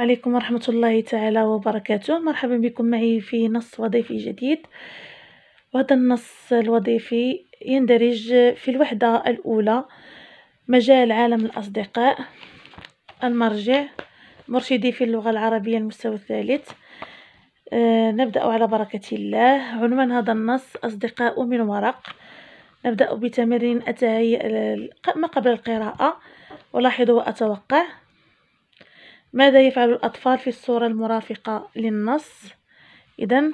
عليكم ورحمة الله تعالى وبركاته مرحبا بكم معي في نص وظيفي جديد وهذا النص الوظيفي يندرج في الوحدة الأولى مجال عالم الأصدقاء المرجع مرشدي في اللغة العربية المستوى الثالث آه، نبدأ على بركة الله عنوان هذا النص أصدقاء من ورق نبدأ بتمرين التهيئ آه، ما قبل القراءة ولاحظوا وأتوقع ماذا يفعل الأطفال في الصورة المرافقة للنص إذا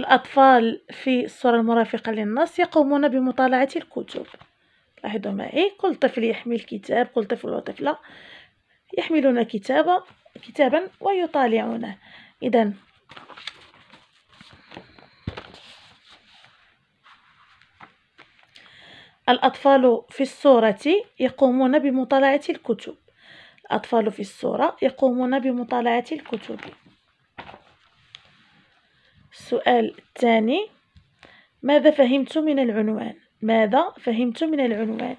الأطفال في الصورة المرافقة للنص يقومون بمطالعة الكتب لاحظوا معي كل طفل يحمل كتاب كل طفل وطفلة يحملون كتابا كتابا ويطالعونه إذا الأطفال في الصورة يقومون بمطالعة الكتب الأطفال في الصورة يقومون بمطالعة الكتب السؤال الثاني ماذا فهمت من العنوان ماذا فهمت من العنوان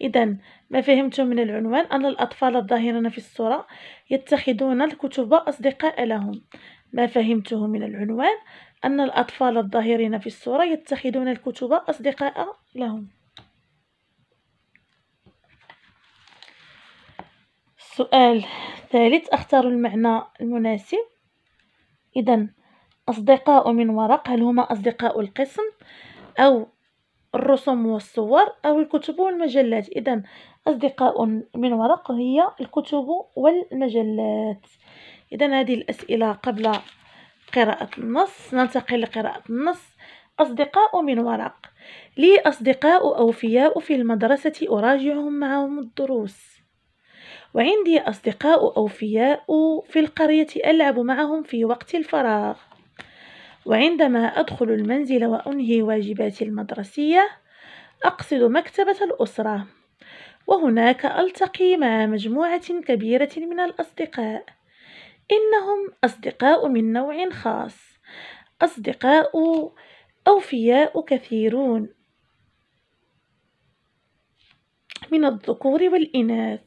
إذا ما فهمت من العنوان أن الأطفال الظاهرين في الصورة يتخذون الكتب أصدقاء لهم ما فهمته من العنوان أن الأطفال الظاهرين في الصورة يتخذون الكتب أصدقاء لهم سؤال ثالث اختار المعنى المناسب اذا اصدقاء من ورق هل هما اصدقاء القسم او الرسوم والصور او الكتب والمجلات اذا اصدقاء من ورق هي الكتب والمجلات اذا هذه الاسئله قبل قراءه النص ننتقل لقراءه النص اصدقاء من ورق لي اصدقاء اوفياء في المدرسه اراجعهم معهم الدروس وعندي أصدقاء أوفياء في القرية ألعب معهم في وقت الفراغ وعندما أدخل المنزل وأنهي واجباتي المدرسية أقصد مكتبة الأسرة وهناك ألتقي مع مجموعة كبيرة من الأصدقاء إنهم أصدقاء من نوع خاص أصدقاء أوفياء كثيرون من الذكور والإناث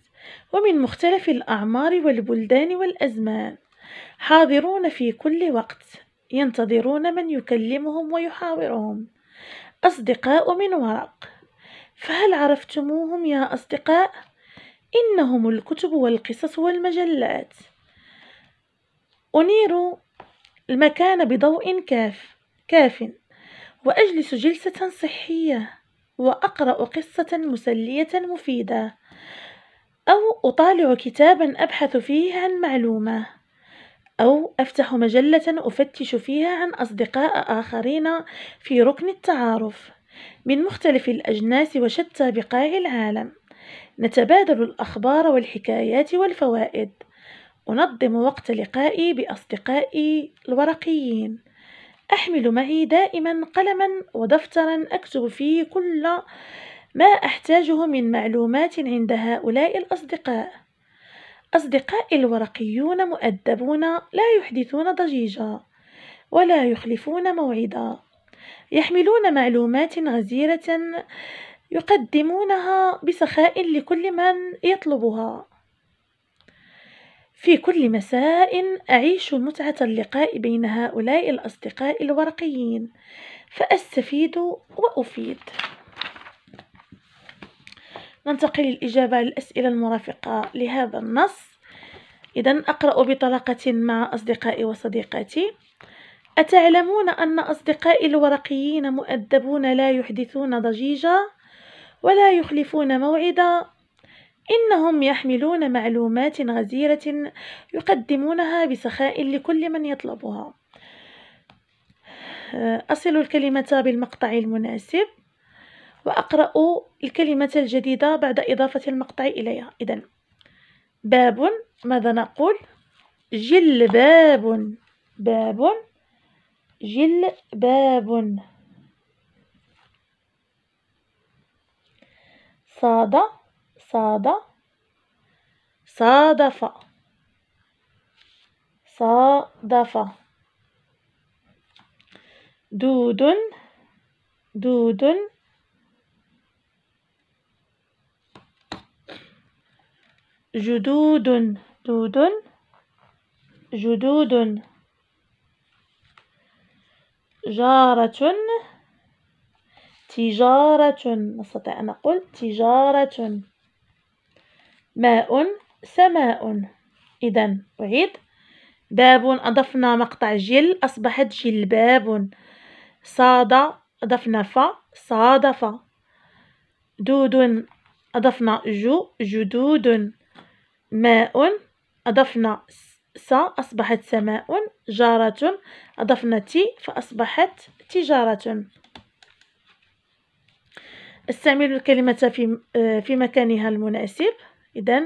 ومن مختلف الأعمار والبلدان والأزمان حاضرون في كل وقت ينتظرون من يكلمهم ويحاورهم أصدقاء من ورق فهل عرفتموهم يا أصدقاء؟ إنهم الكتب والقصص والمجلات أنير المكان بضوء كاف كاف وأجلس جلسة صحية وأقرأ قصة مسلية مفيدة أو أطالع كتابا أبحث فيه عن معلومة أو أفتح مجلة أفتش فيها عن أصدقاء آخرين في ركن التعارف من مختلف الأجناس وشتى بقاع العالم نتبادل الأخبار والحكايات والفوائد أنظم وقت لقائي بأصدقائي الورقيين أحمل معي دائما قلما ودفترا أكتب فيه كل ما أحتاجه من معلومات عند هؤلاء الأصدقاء أصدقائي الورقيون مؤدبون لا يحدثون ضجيجا ولا يخلفون موعدا يحملون معلومات غزيرة يقدمونها بسخاء لكل من يطلبها في كل مساء أعيش متعة اللقاء بين هؤلاء الأصدقاء الورقيين فأستفيد وأفيد ننتقل للإجابة للأسئلة المرافقة لهذا النص إذا أقرأ بطلاقة مع أصدقائي وصديقاتي أتعلمون أن أصدقائي الورقيين مؤدبون لا يحدثون ضجيجة ولا يخلفون موعدا إنهم يحملون معلومات غزيرة يقدمونها بسخاء لكل من يطلبها أصل الكلمة بالمقطع المناسب وأقرأ الكلمة الجديدة بعد إضافة المقطع إليها إذا باب ماذا نقول جلباب باب جلباب صاد صاد صادف صادف دود دود جدود دود جدود جارة تجارة نستطيع أن نقول تجارة ماء سماء إذا أعيد باب أضفنا مقطع جل أصبحت جلباب صاد أضفنا ف صادف دود أضفنا جو جدود ماء أضفنا س أصبحت سماء جارة أضفنا تي فأصبحت تجارة استعمل الكلمة في في مكانها المناسب إذا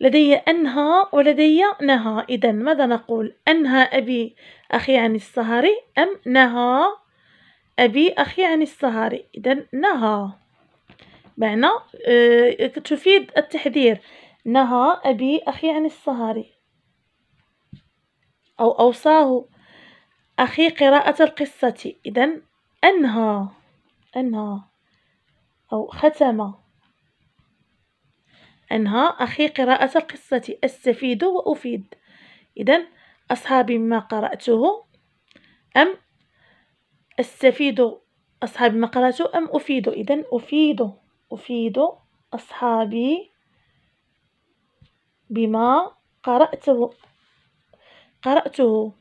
لدي أنهى ولدي نهى إذا ماذا نقول أنهى أبي أخي عن السهر أم نهى أبي أخي عن السهر إذا نهى معنى آه، تفيد التحذير نهى أبي أخي عن السهر أو أوصاه أخي قراءة القصة إذا أنهى أنهى أو ختم أنهى أخي قراءة القصة أستفيد وأفيد إذا أصحابي ما قرأته أم أستفيد أصحابي ما قرأته أم أفيد إذا أفيد أفيد أصحابي بما قرأته قرأته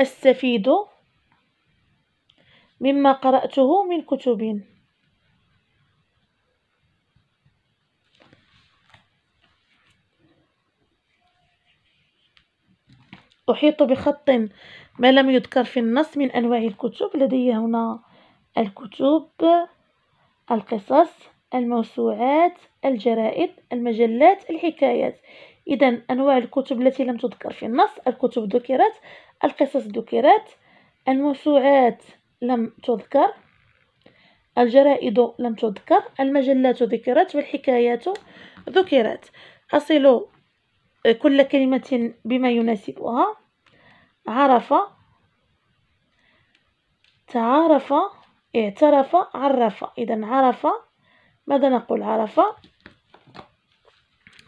أستفيد مما قرأته من كتب أحيط بخط ما لم يذكر في النص من أنواع الكتب لدي هنا الكتب القصص الموسوعات الجرائد المجلات الحكايات إذا أنواع الكتب التي لم تذكر في النص الكتب ذكرت القصص ذكرت الموسوعات لم تذكر الجرائد لم تذكر المجلات ذكرت والحكايات ذكرت أصل كل كلمة بما يناسبها عرف تعارف اعترف عرف إذا عرف ماذا نقول عرف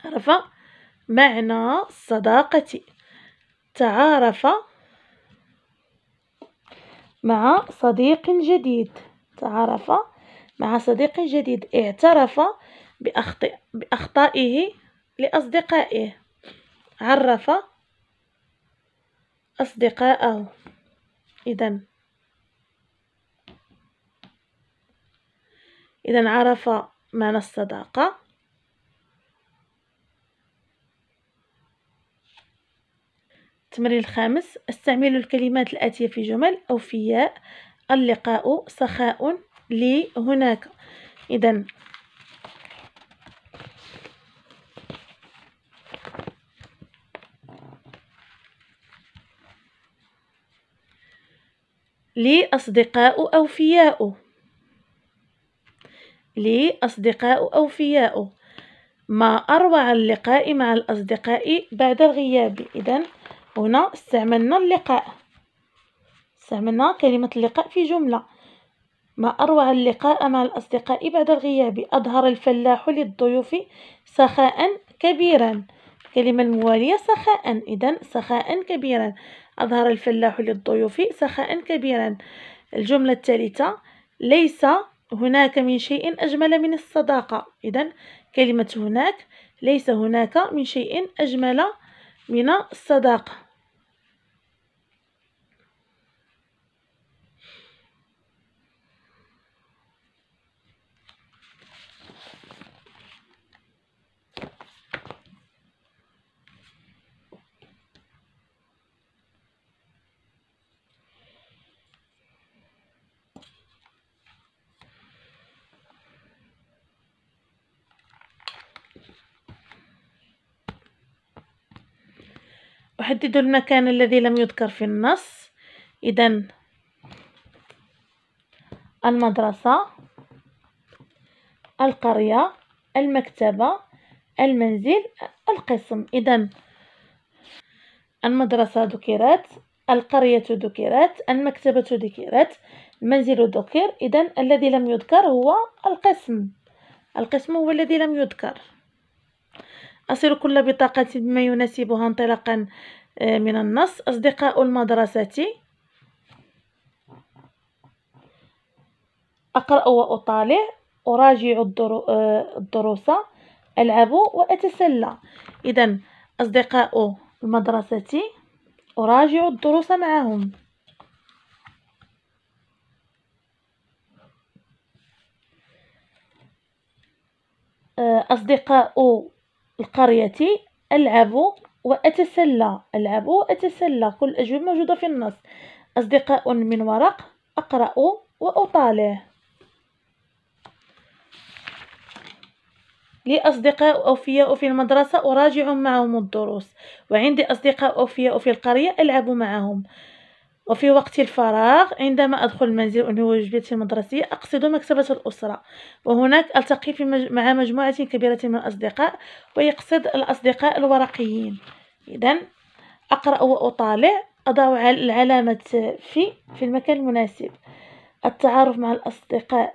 عرف معنى الصداقة تعارف مع صديق جديد تعرف مع صديق جديد اعترف بأخطئ بأخطائه لأصدقائه عرف أصدقائه إذا إذا عرف معنى الصداقة التمرين الخامس استعمل الكلمات الآتية في جمل أوفياء اللقاء سخاء لي هناك إذا لي أصدقاء أوفياء لي أصدقاء أوفياء ما أروع اللقاء مع الأصدقاء بعد الغياب إذا هنا استعملنا اللقاء استعملنا كلمة اللقاء في جملة ما أروع اللقاء مع الأصدقاء بعد الغياب أظهر الفلاح للضيوف سخاء كبيرا الكلمة الموالية سخاء إذا سخاء كبيرا أظهر الفلاح للضيوف سخاء كبيرا الجملة الثالثة ليس هناك من شيء أجمل من الصداقة إذا كلمة هناك ليس هناك من شيء أجمل من الصداقة وحددوا المكان الذي لم يذكر في النص إذا المدرسة القرية المكتبة المنزل القسم إذا المدرسة ذكرت القرية ذكرت المكتبة ذكرت المنزل ذكر إذا الذي لم يذكر هو القسم القسم هو الذي لم يذكر أصل كل بطاقة بما يناسبها انطلاقا آه، من النص أصدقاء المدرسة أقرأ وأطالع أراجع آه، الدروس ألعب وأتسلى إذا أصدقاء المدرسة أراجع الدروس معهم آه، أصدقاء القرية ألعب وأتسلى ألعب وأتسلى كل الأجوبة موجودة في النص أصدقاء من ورق أقرأ وأطالع لي أصدقاء أوفياء في المدرسة أراجع معهم الدروس وعندي أصدقاء أوفياء في القرية ألعب معهم وفي وقت الفراغ عندما أدخل المنزل وأنهي واجباتي المدرسية أقصد مكتبة الأسرة وهناك ألتقي في مج... مع مجموعة كبيرة من الأصدقاء ويقصد الأصدقاء الورقيين إذا أقرأ وأطالع أضع العلامة في في المكان المناسب التعارف مع الأصدقاء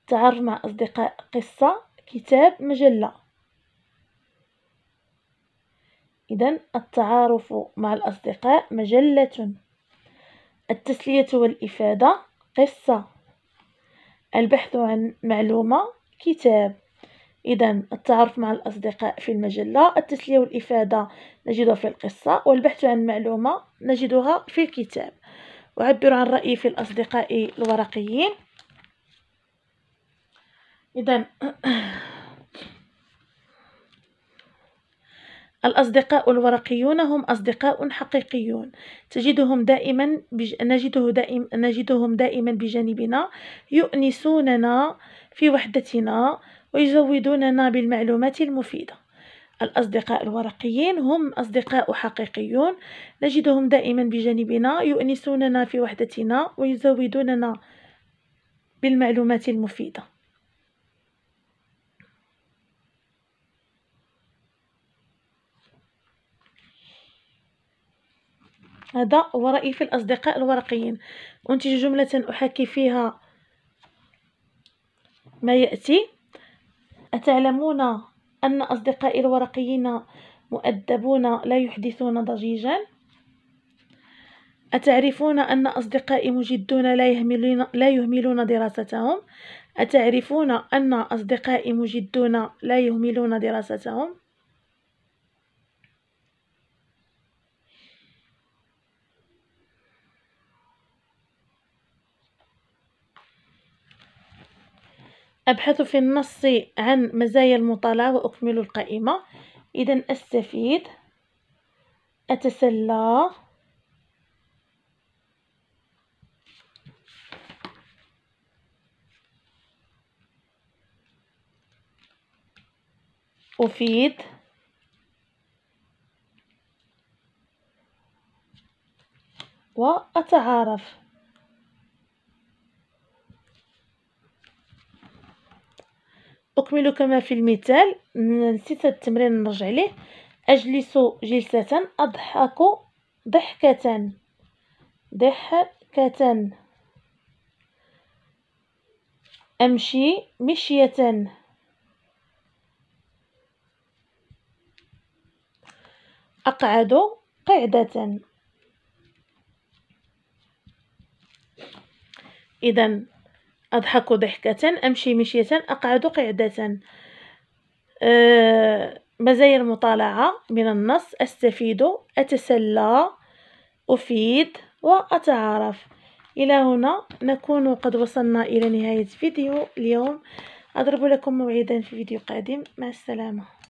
التعارف مع أصدقاء قصة كتاب مجلة إذا التعارف مع الأصدقاء مجلة التسلية والإفادة قصة البحث عن معلومة كتاب إذا التعارف مع الأصدقاء في المجلة التسلية والإفادة نجدها في القصة والبحث عن معلومة نجدها في الكتاب أعبر عن رأيي في الأصدقاء الورقيين إذا الأصدقاء الورقيون هم أصدقاء حقيقيون تجدهم دائما بج... نجده دائم... نجدهم دائما بجانبنا يؤنسوننا في وحدتنا ويزودوننا بالمعلومات المفيدة الأصدقاء الورقيين هم أصدقاء حقيقيون نجدهم دائما بجانبنا يؤنسوننا في وحدتنا ويزودوننا بالمعلومات المفيده هذا هو رأيي في الأصدقاء الورقيين أنتج جملة أحكي فيها ما يأتي أتعلمون أن أصدقائي الورقيين مؤدبون لا يحدثون ضجيجا أتعرفون أن أصدقائي مجدون لا يهملون, لا يهملون دراستهم أتعرفون أن أصدقائي مجدون لا يهملون دراستهم أبحث في النص عن مزايا المطالعة وأكمل القائمة إذا أستفيد أتسلى أفيد وأتعارف أكمل كما في المثال نسيت التمرين نرجع ليه أجلس جلسة أضحك ضحكة ضحكة أمشي مشية أقعد قعدة إذا أضحك ضحكة أمشي مشية أقعد قعدة أه مزايا المطالعة من النص أستفيد أتسلى أفيد وأتعارف إلى هنا نكون قد وصلنا إلى نهاية فيديو اليوم أضرب لكم موعدا في فيديو قادم مع السلامة